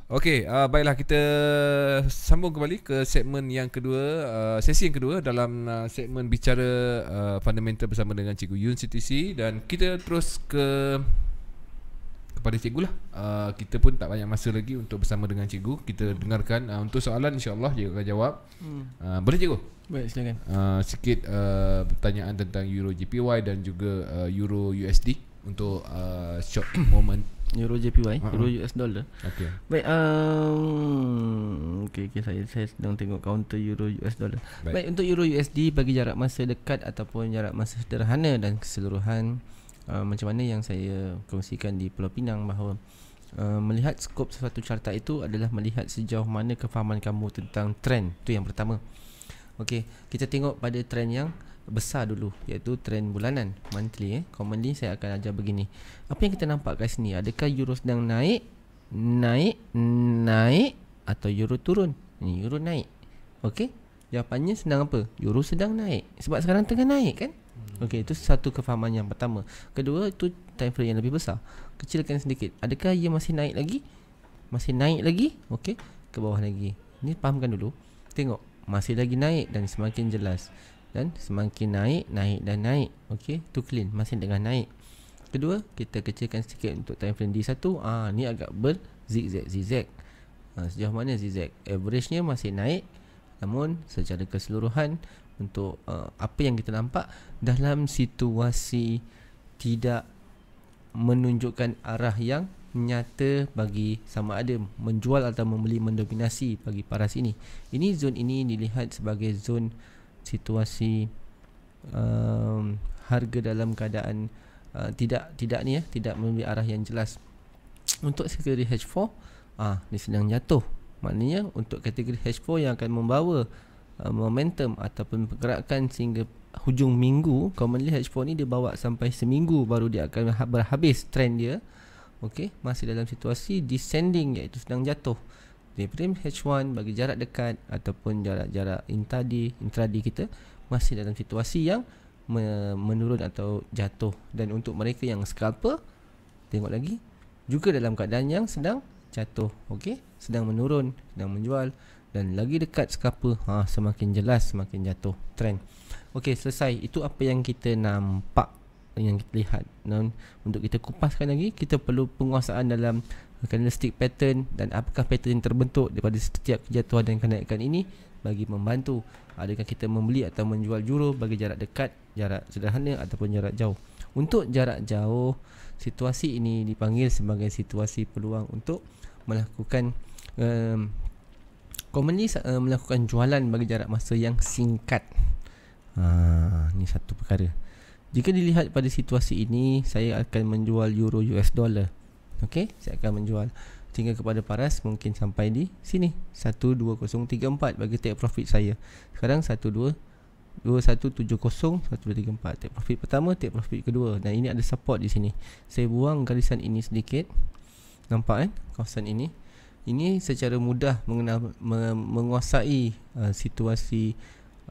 Okay, uh, baiklah kita sambung kembali ke segmen yang kedua uh, Sesi yang kedua dalam uh, segmen bicara uh, fundamental bersama dengan Cikgu Yun CTC Dan kita terus ke kepada cikgu lah uh, Kita pun tak banyak masa lagi untuk bersama dengan cikgu Kita hmm. dengarkan uh, untuk soalan insyaAllah cikgu akan jawab hmm. uh, Boleh cikgu? Baik silakan uh, Sikit uh, pertanyaan tentang Euro JPY dan juga uh, Euro USD Untuk uh, short moment Euro JPY, uh-huh. Euro US Dollar. Okay. Baik, um, okay, okay, saya saya sedang tengok counter Euro US Dollar. Baik. Baik, untuk Euro USD bagi jarak masa dekat ataupun jarak masa sederhana dan keseluruhan Uh, macam mana yang saya kongsikan di Pulau Pinang bahawa Uh, melihat skop sesuatu carta itu adalah melihat sejauh mana kefahaman kamu tentang trend tu yang pertama. Okey, kita tengok pada trend yang besar dulu iaitu trend bulanan monthly eh. Commonly saya akan ajar begini. Apa yang kita nampak kat sini? Adakah euro sedang naik? Naik, naik atau euro turun? Ni euro naik. Okey. Jawapannya sedang apa? Euro sedang naik. Sebab sekarang tengah naik kan? Okey, itu satu kefahaman yang pertama. Kedua, itu time frame yang lebih besar. Kecilkan sedikit. Adakah ia masih naik lagi? Masih naik lagi? Okey, ke bawah lagi. Ini fahamkan dulu. Tengok, masih lagi naik dan semakin jelas. Dan semakin naik, naik dan naik. Okey, tu clean. Masih dengan naik. Kedua, kita kecilkan sedikit untuk time frame D1. Ah, ni agak ber zigzag zigzag. Ah, sejauh mana zigzag? Average-nya masih naik. Namun secara keseluruhan untuk uh, apa yang kita nampak dalam situasi tidak menunjukkan arah yang nyata bagi sama ada menjual atau membeli mendominasi bagi paras ini. Ini zon ini dilihat sebagai zon situasi um, harga dalam keadaan uh, tidak tidak ni ya, tidak memberi arah yang jelas. Untuk kategori H4, ah ni sedang jatuh. Maknanya untuk kategori H4 yang akan membawa Uh, momentum ataupun pergerakan sehingga hujung minggu kau melihat H4 ni dia bawa sampai seminggu baru dia akan ha- berhabis trend dia okey masih dalam situasi descending iaitu sedang jatuh daripada H1 bagi jarak dekat ataupun jarak-jarak intradi intradi kita masih dalam situasi yang menurun atau jatuh dan untuk mereka yang scalper tengok lagi juga dalam keadaan yang sedang jatuh okey sedang menurun sedang menjual dan lagi dekat skapa ha semakin jelas semakin jatuh trend okey selesai itu apa yang kita nampak yang kita lihat dan untuk kita kupaskan lagi kita perlu penguasaan dalam candlestick pattern dan apakah pattern yang terbentuk daripada setiap kejatuhan dan kenaikan ini bagi membantu adakah kita membeli atau menjual juru bagi jarak dekat jarak sederhana ataupun jarak jauh untuk jarak jauh situasi ini dipanggil sebagai situasi peluang untuk melakukan um, komunis uh, eh, melakukan jualan bagi jarak masa yang singkat. Ha uh, ni satu perkara. Jika dilihat pada situasi ini, saya akan menjual euro US dollar. Okey, saya akan menjual tinggal kepada paras mungkin sampai di sini 12034 bagi take profit saya. Sekarang 12 2170 1234 take profit pertama, take profit kedua dan ini ada support di sini. Saya buang garisan ini sedikit. Nampak kan? Eh? Kawasan ini ini secara mudah mengenal, menguasai uh, situasi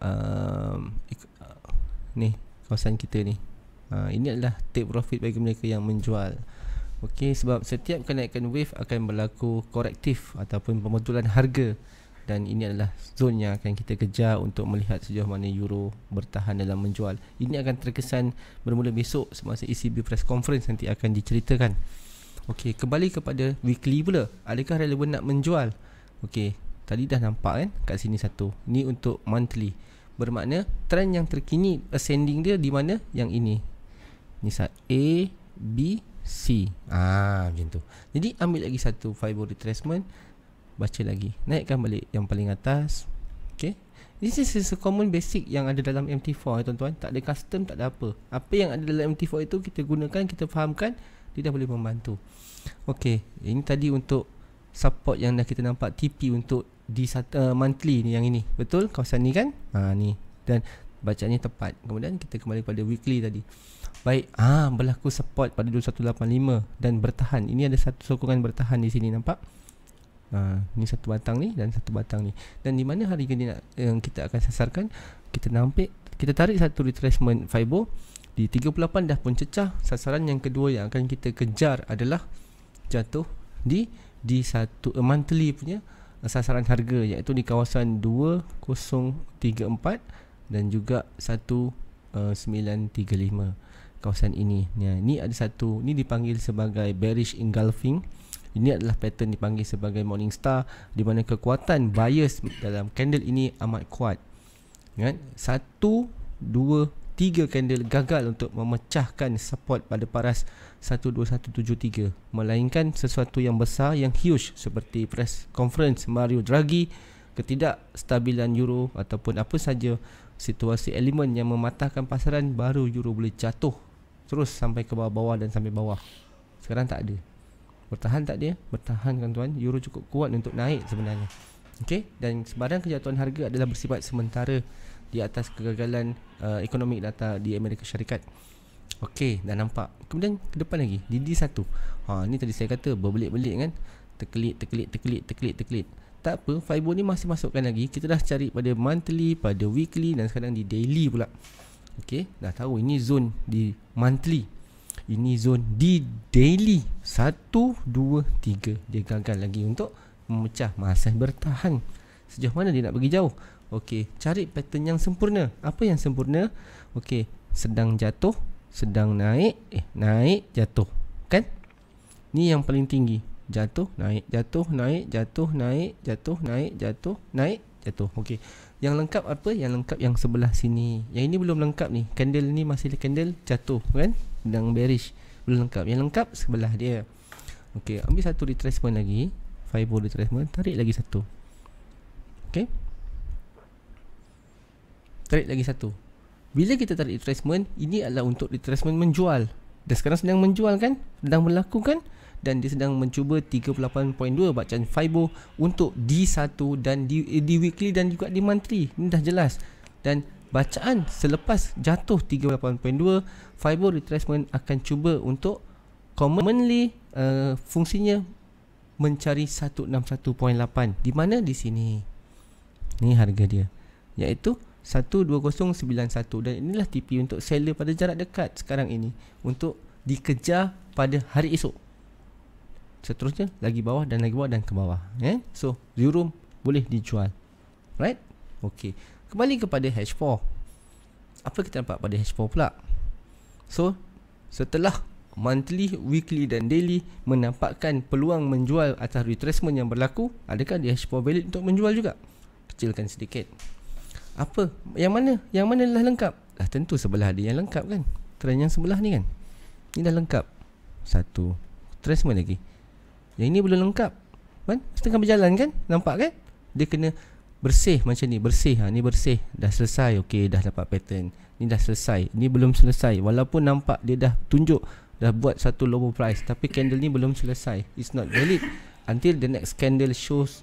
uh, uh, ni kawasan kita ni. Uh, ini adalah take profit bagi mereka yang menjual. Okey sebab setiap kenaikan wave akan berlaku korektif ataupun pemotulan harga dan ini adalah zone yang akan kita kejar untuk melihat sejauh mana euro bertahan dalam menjual. Ini akan terkesan bermula besok semasa ECB press conference nanti akan diceritakan. Okey, kembali kepada weekly pula. Adakah relevan nak menjual? Okey, tadi dah nampak kan kat sini satu. Ni untuk monthly. Bermakna trend yang terkini ascending dia di mana? Yang ini. Ni saat A, B, C. Ah, macam tu. Jadi ambil lagi satu fiber retracement. Baca lagi. Naikkan balik yang paling atas. Okey. This is, is common basic yang ada dalam MT4 ya eh, tuan-tuan. Tak ada custom, tak ada apa. Apa yang ada dalam MT4 itu kita gunakan, kita fahamkan tidak boleh membantu. Okey, ini tadi untuk support yang dah kita nampak TP untuk di uh, monthly ni yang ini. Betul kawasan ni kan? Ha ni. Dan bacanya tepat. Kemudian kita kembali pada weekly tadi. Baik, ah berlaku support pada 2185 dan bertahan. Ini ada satu sokongan bertahan di sini nampak? Ha, ini satu batang ni dan satu batang ni. Dan di mana hari ini nak, yang kita akan sasarkan? Kita nampak kita tarik satu retracement fibo di 38 dah pun cecah sasaran yang kedua yang akan kita kejar adalah jatuh di di satu uh, monthly punya uh, sasaran harga iaitu di kawasan 2034 dan juga 1935 uh, eh, kawasan ini ya, ni ada satu ni dipanggil sebagai bearish engulfing ini adalah pattern dipanggil sebagai morning star di mana kekuatan bias dalam candle ini amat kuat kan? Satu, dua, tiga candle gagal untuk memecahkan support pada paras 12173 melainkan sesuatu yang besar yang huge seperti press conference Mario Draghi ketidakstabilan euro ataupun apa saja situasi elemen yang mematahkan pasaran baru euro boleh jatuh terus sampai ke bawah-bawah dan sampai bawah sekarang tak ada bertahan tak dia bertahan kan tuan euro cukup kuat untuk naik sebenarnya okey dan sebarang kejatuhan harga adalah bersifat sementara di atas kegagalan uh, ekonomi data di Amerika Syarikat. Okey, dah nampak. Kemudian ke depan lagi, DD1. Ha, ni tadi saya kata berbelit-belit kan. Terkelit, terkelit, terkelit, terkelit, terkelit. Tak apa, fiber ni masih masukkan lagi. Kita dah cari pada monthly, pada weekly dan sekarang di daily pula. Okey, dah tahu ini zone di monthly. Ini zone di daily. 1 2 3 dia gagal lagi untuk memecah masa bertahan. Sejauh mana dia nak pergi jauh? Okey, cari pattern yang sempurna. Apa yang sempurna? Okey, sedang jatuh, sedang naik, eh naik, jatuh. Kan? Ni yang paling tinggi. Jatuh, naik, jatuh, naik, jatuh, naik, jatuh, naik, jatuh, naik, jatuh. Okey. Yang lengkap apa? Yang lengkap yang sebelah sini. Yang ini belum lengkap ni. Candle ni masih candle jatuh, kan? Sedang bearish. Belum lengkap. Yang lengkap sebelah dia. Okey, ambil satu retracement lagi. five Fibo retracement, tarik lagi satu. Okey. Tarik lagi satu Bila kita tarik retracement Ini adalah untuk retracement menjual Dan sekarang sedang menjual kan Sedang berlaku kan Dan dia sedang mencuba 38.2 bacaan FIBO Untuk D1 dan di eh, D weekly dan juga di monthly Ini dah jelas Dan bacaan selepas jatuh 38.2 FIBO retracement akan cuba untuk Commonly uh, fungsinya Mencari 161.8 Di mana di sini Ni harga dia Iaitu 1291 dan inilah TP untuk seller pada jarak dekat sekarang ini untuk dikejar pada hari esok. Seterusnya lagi bawah dan lagi bawah dan ke bawah, eh. So, zero boleh dijual. Right? Okey. Kembali kepada H4. Apa kita nampak pada H4 pula? So, setelah monthly, weekly dan daily menampakkan peluang menjual atas retracement yang berlaku, adakah di H4 valid untuk menjual juga? Kecilkan sedikit. Apa? Yang mana? Yang mana dah lengkap? Dah tentu sebelah dia yang lengkap kan? Trend yang sebelah ni kan? Ini dah lengkap. Satu. Trend semua lagi. Yang ini belum lengkap. Kan? Setengah berjalan kan? Nampak kan? Dia kena bersih macam ni. Bersih. Ha? Ni bersih. Dah selesai. Okey. Dah dapat pattern. Ni dah selesai. Ni belum selesai. Walaupun nampak dia dah tunjuk. Dah buat satu lower price. Tapi candle ni belum selesai. It's not valid. Until the next candle shows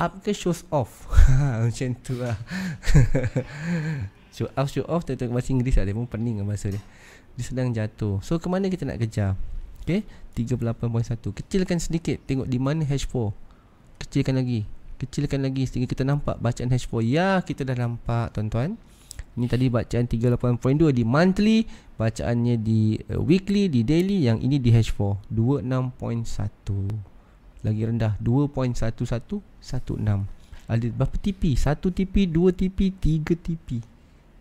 up ke shows off Macam tu lah Show off show off Tengok bahasa Inggeris lah Dia pun pening dengan lah bahasa dia Dia sedang jatuh So ke mana kita nak kejar Okay 38.1 Kecilkan sedikit Tengok di mana H4 Kecilkan lagi Kecilkan lagi Sehingga kita nampak Bacaan H4 Ya kita dah nampak Tuan-tuan ini tadi bacaan 38.2 di monthly Bacaannya di uh, weekly, di daily Yang ini di H4 26.1 lagi rendah 2.1116 ada berapa TP 1 TP 2 TP 3 TP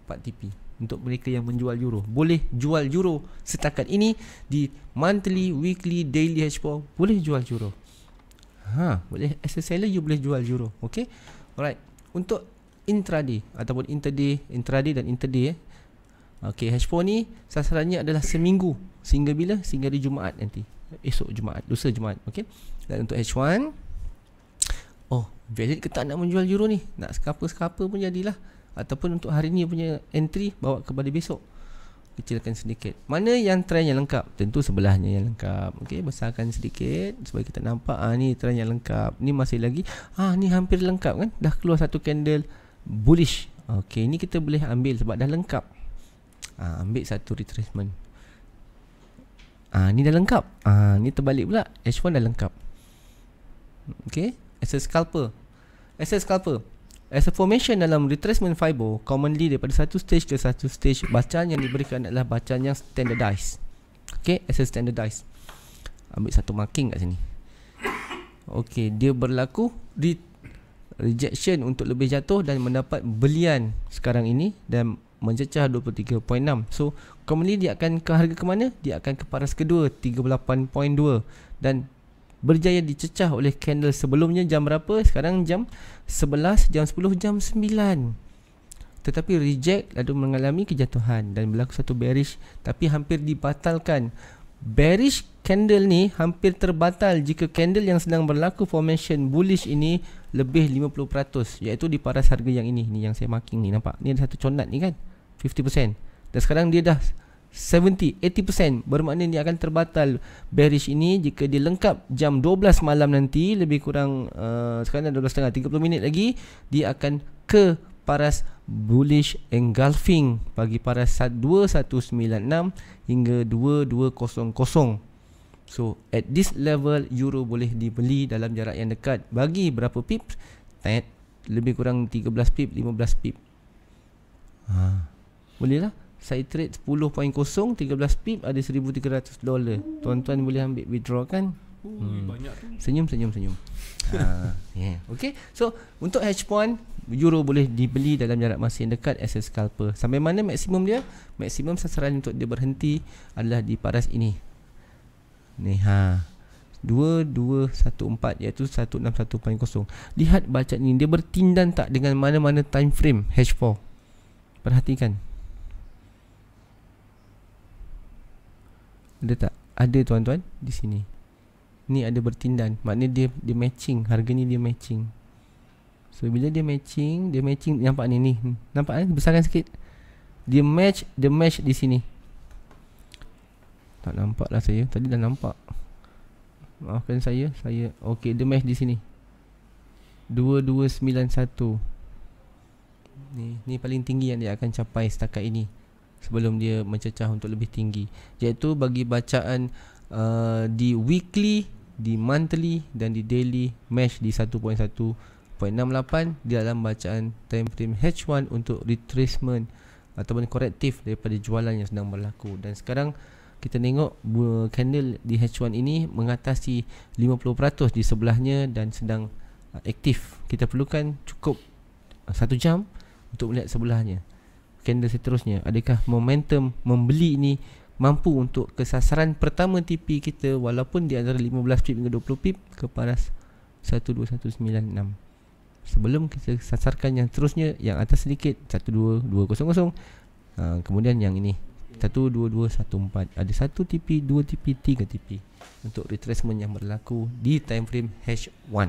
4 TP untuk mereka yang menjual euro boleh jual euro setakat ini di monthly weekly daily hpo boleh jual euro ha boleh as a seller you boleh jual euro okey alright untuk intraday ataupun interday intraday dan interday eh okey hpo ni sasarannya adalah seminggu sehingga bila sehingga di jumaat nanti esok jumaat lusa jumaat okey dan untuk H1 Oh valid ke tak nak menjual euro ni Nak skapa-skapa pun jadilah Ataupun untuk hari ni punya entry Bawa kepada besok Kecilkan sedikit Mana yang trend yang lengkap Tentu sebelahnya yang lengkap Okey besarkan sedikit Supaya kita nampak ah, Ni trend yang lengkap Ni masih lagi ah, Ni hampir lengkap kan Dah keluar satu candle Bullish Okey ni kita boleh ambil Sebab dah lengkap ah, Ambil satu retracement Ah ni dah lengkap. Ah ni terbalik pula. H1 dah lengkap. Okay As a scalper As a scalper As a formation dalam retracement fiber Commonly daripada satu stage ke satu stage Bacaan yang diberikan adalah bacaan yang standardized Okay As a standardized Ambil satu marking kat sini Okay Dia berlaku re- Rejection untuk lebih jatuh Dan mendapat belian sekarang ini Dan mencecah 23.6 So commonly dia akan ke harga ke mana? Dia akan ke paras kedua 38.2 Dan berjaya dicecah oleh candle sebelumnya jam berapa? Sekarang jam 11, jam 10, jam 9. Tetapi reject lalu mengalami kejatuhan dan berlaku satu bearish tapi hampir dibatalkan. Bearish candle ni hampir terbatal jika candle yang sedang berlaku formation bullish ini lebih 50% iaitu di paras harga yang ini ni yang saya marking ni nampak. Ni ada satu condat ni kan? 50%. Dan sekarang dia dah 70 80% bermakna dia akan terbatal bearish ini jika dia lengkap jam 12 malam nanti lebih kurang uh, sekarang 12.30 30 minit lagi dia akan ke paras bullish engulfing bagi paras 2196 hingga 2200 so at this level euro boleh dibeli dalam jarak yang dekat bagi berapa pip lebih kurang 13 pip 15 pip ha boleh lah saya trade 10.0 13 pip ada 1300 dolar tuan-tuan boleh ambil withdraw kan Ooh, hmm. banyak senyum senyum senyum uh, yeah. Okay So untuk hedge point Euro boleh dibeli dalam jarak masa yang dekat as a scalper. Sampai mana maksimum dia? Maksimum sasaran untuk dia berhenti adalah di paras ini. Ni ha. 2214 iaitu 1610. Lihat baca ni dia bertindan tak dengan mana-mana time frame H4. Perhatikan. Ada tak? Ada tuan-tuan di sini. Ni ada bertindan. Maknanya dia dia matching. Harga ni dia matching. So bila dia matching, dia matching nampak ni ni. Nampak kan? Besarkan sikit. Dia match, dia match di sini. Tak nampak lah saya. Tadi dah nampak. Maafkan saya. Saya okey dia match di sini. 2291. Ni ni paling tinggi yang dia akan capai setakat ini sebelum dia mencecah untuk lebih tinggi iaitu bagi bacaan uh, di weekly di monthly dan di daily match di 1.1.68 di dalam bacaan time frame H1 untuk retracement ataupun korektif daripada jualan yang sedang berlaku dan sekarang kita tengok candle di H1 ini mengatasi 50% di sebelahnya dan sedang uh, aktif kita perlukan cukup uh, satu jam untuk melihat sebelahnya candle seterusnya adakah momentum membeli ini mampu untuk kesasaran pertama TP kita walaupun di antara 15 pip hingga 20 pip ke paras 12196 sebelum kita sasarkan yang seterusnya yang atas sedikit 12200 uh, ha, kemudian yang ini 12214 ada 1 TP 2 TP 3 TP untuk retracement yang berlaku di time frame H1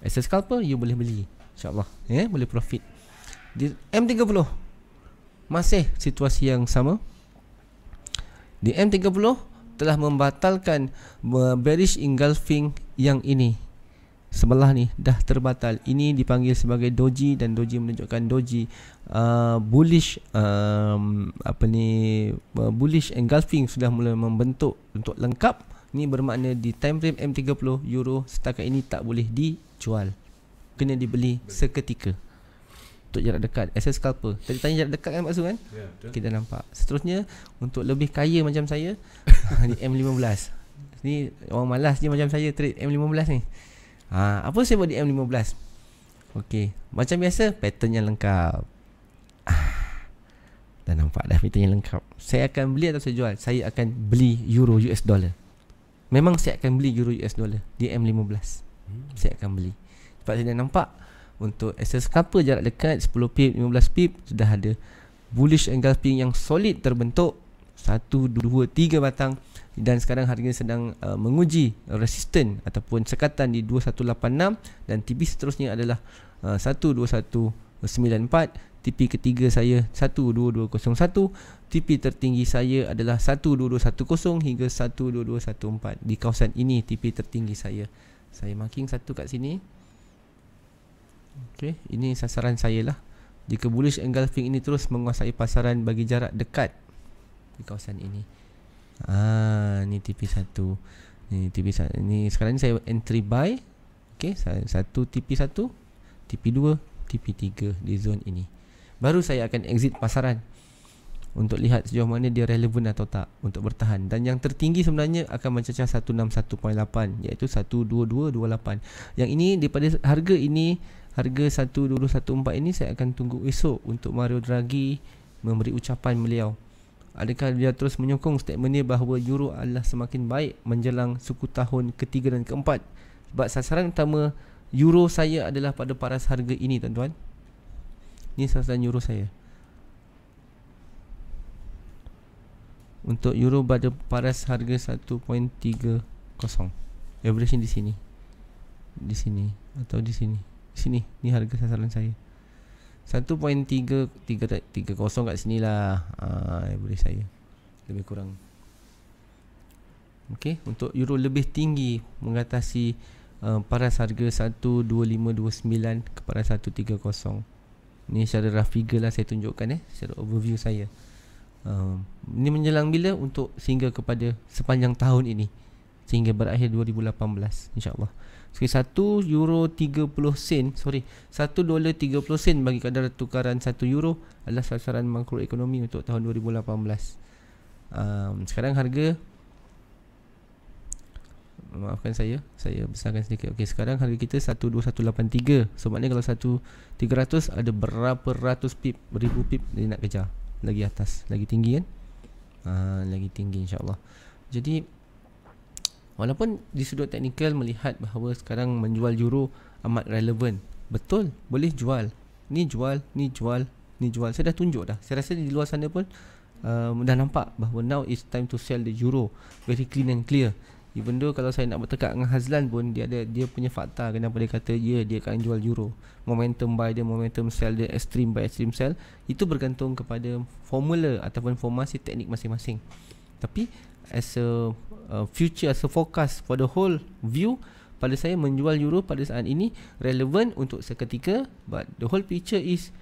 as a scalper you boleh beli insyaAllah eh, boleh profit di M30 masih situasi yang sama di M30 telah membatalkan bearish engulfing yang ini sebelah ni dah terbatal ini dipanggil sebagai doji dan doji menunjukkan doji uh, bullish um, apa ni uh, bullish engulfing sudah mula membentuk untuk lengkap ni bermakna di time frame M30 euro setakat ini tak boleh dijual kena dibeli seketika untuk jarak dekat SS scalper tadi tanya jarak dekat kan Pak kan yeah, ya, kita nampak seterusnya untuk lebih kaya macam saya ni M15 Ini orang malas je macam saya trade M15 ni ha, apa saya buat di M15 Okey, macam biasa pattern yang lengkap dah nampak dah pattern yang lengkap saya akan beli atau saya jual saya akan beli euro US dollar memang saya akan beli euro US dollar di M15 hmm. saya akan beli sebab saya dah nampak untuk SS Kapa jarak dekat 10 pip, 15 pip sudah ada bullish engulfing yang solid terbentuk 1, 2, 3 batang dan sekarang harga sedang uh, menguji resisten ataupun sekatan di 2186 dan TP seterusnya adalah uh, 12194 TP ketiga saya 12201 TP tertinggi saya adalah 12210 hingga 12214 di kawasan ini TP tertinggi saya saya marking satu kat sini Okey, ini sasaran saya lah. Jika bullish engulfing ini terus menguasai pasaran bagi jarak dekat di kawasan ini. Ah, ni TP1. ni TP1. ni sekarang ni saya entry buy. Okey, satu TP1, TP2, TP3 di zon ini. Baru saya akan exit pasaran untuk lihat sejauh mana dia relevan atau tak untuk bertahan dan yang tertinggi sebenarnya akan mencecah 161.8 iaitu 12228 yang ini daripada harga ini harga 1214 ini saya akan tunggu esok untuk Mario Draghi memberi ucapan beliau. Adakah dia terus menyokong statement ini bahawa euro adalah semakin baik menjelang suku tahun ketiga dan keempat? Sebab sasaran utama euro saya adalah pada paras harga ini tuan-tuan. Ini sasaran euro saya. Untuk euro pada paras harga 1.30. Average di sini. Di sini atau di sini. Sini Ni harga sasaran saya 1.330 kat sini lah uh, Boleh saya Lebih kurang Okay Untuk euro lebih tinggi Mengatasi uh, Paras harga 1.2529 Ke paras 1.30 Ni secara rough figure lah Saya tunjukkan eh Secara overview saya Um, ini menjelang bila untuk sehingga kepada sepanjang tahun ini sehingga berakhir 2018 insyaallah So, satu euro tiga puluh sen, sorry, satu dolar tiga puluh sen bagi kadar tukaran satu euro adalah sasaran makroekonomi untuk tahun 2018. Um, sekarang harga Maafkan saya, saya besarkan sedikit. Okey, sekarang harga kita satu satu dua lapan tiga. So maknanya kalau satu tiga ratus ada berapa ratus pip, ribu pip dia nak kejar. Lagi atas, lagi tinggi kan? uh, lagi tinggi insyaallah. Jadi Walaupun di sudut teknikal melihat bahawa sekarang menjual euro amat relevan. Betul, boleh jual. Ni jual, ni jual, ni jual. Saya dah tunjuk dah. Saya rasa di luar sana pun um, dah nampak bahawa now is time to sell the euro. Very clean and clear. Even though kalau saya nak bertekak dengan Hazlan pun dia ada dia punya fakta kenapa dia kata ya yeah, dia akan jual euro. Momentum buy dia, momentum sell dia, extreme buy, extreme sell itu bergantung kepada formula ataupun formasi teknik masing-masing. Tapi as a uh, future as a forecast for the whole view pada saya menjual euro pada saat ini relevant untuk seketika but the whole picture is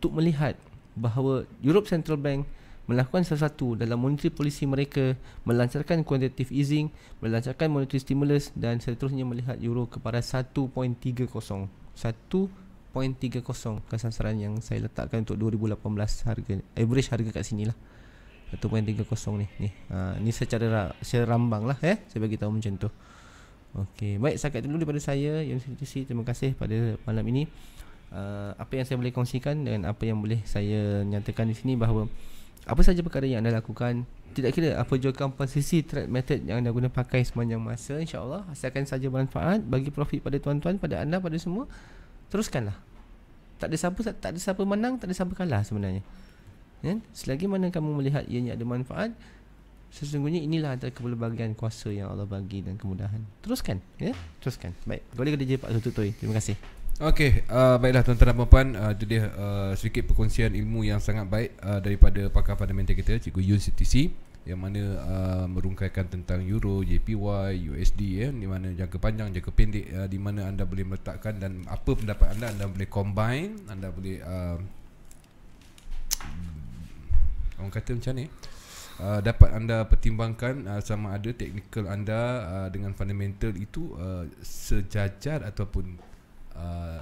untuk melihat bahawa Europe Central Bank melakukan sesuatu dalam monetary policy mereka melancarkan quantitative easing melancarkan monetary stimulus dan seterusnya melihat euro kepada 1.30 1.30 kesasaran yang saya letakkan untuk 2018 harga average harga kat sinilah 1.30 1.30 ni ni ha, ni secara secara rambang lah eh saya bagi tahu macam tu okey baik sangat dulu daripada saya yang terima kasih pada malam ini uh, apa yang saya boleh kongsikan dan apa yang boleh saya nyatakan di sini bahawa apa saja perkara yang anda lakukan tidak kira apa jual komposisi trade method yang anda guna pakai sepanjang masa insyaallah akan saja bermanfaat bagi profit pada tuan-tuan pada anda pada semua teruskanlah tak ada siapa tak ada siapa menang tak ada siapa kalah sebenarnya Ya? Selagi mana kamu melihat ia ada manfaat, sesungguhnya inilah antara kepelbagaian kuasa yang Allah bagi dan kemudahan. Teruskan, ya. Teruskan. Baik. Boleh kerja Pak Tutu Toy. Terima kasih. Okey, uh, baiklah tuan-tuan dan puan-puan, uh, itu dia uh, sedikit perkongsian ilmu yang sangat baik uh, daripada pakar fundamental kita, Cikgu Yun CTC yang mana uh, merungkaikan tentang euro, JPY, USD ya, di mana jangka panjang, jangka pendek uh, di mana anda boleh meletakkan dan apa pendapat anda anda boleh combine, anda boleh uh, Orang kata macam ni uh, Dapat anda pertimbangkan uh, Sama ada technical anda uh, Dengan fundamental itu uh, Sejajar ataupun uh,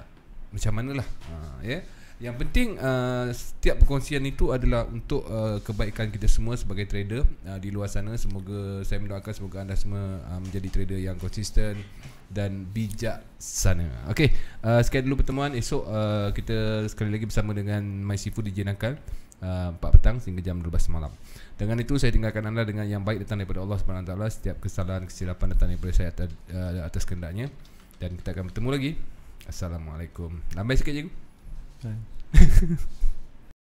Macam manalah uh, yeah. Yang penting uh, Setiap perkongsian itu adalah Untuk uh, kebaikan kita semua Sebagai trader uh, Di luar sana Semoga Saya mendoakan Semoga anda semua uh, Menjadi trader yang konsisten dan bijak sana. Okay, uh, sekian dulu pertemuan esok uh, kita sekali lagi bersama dengan My Sifu DJ Nakal uh, ah, 4 petang sehingga jam 12 malam. Dengan itu saya tinggalkan anda dengan yang baik datang daripada Allah Subhanahu taala setiap kesalahan kesilapan datang daripada saya atas, uh, dan kita akan bertemu lagi. Assalamualaikum. Lambai sikit je. Okay.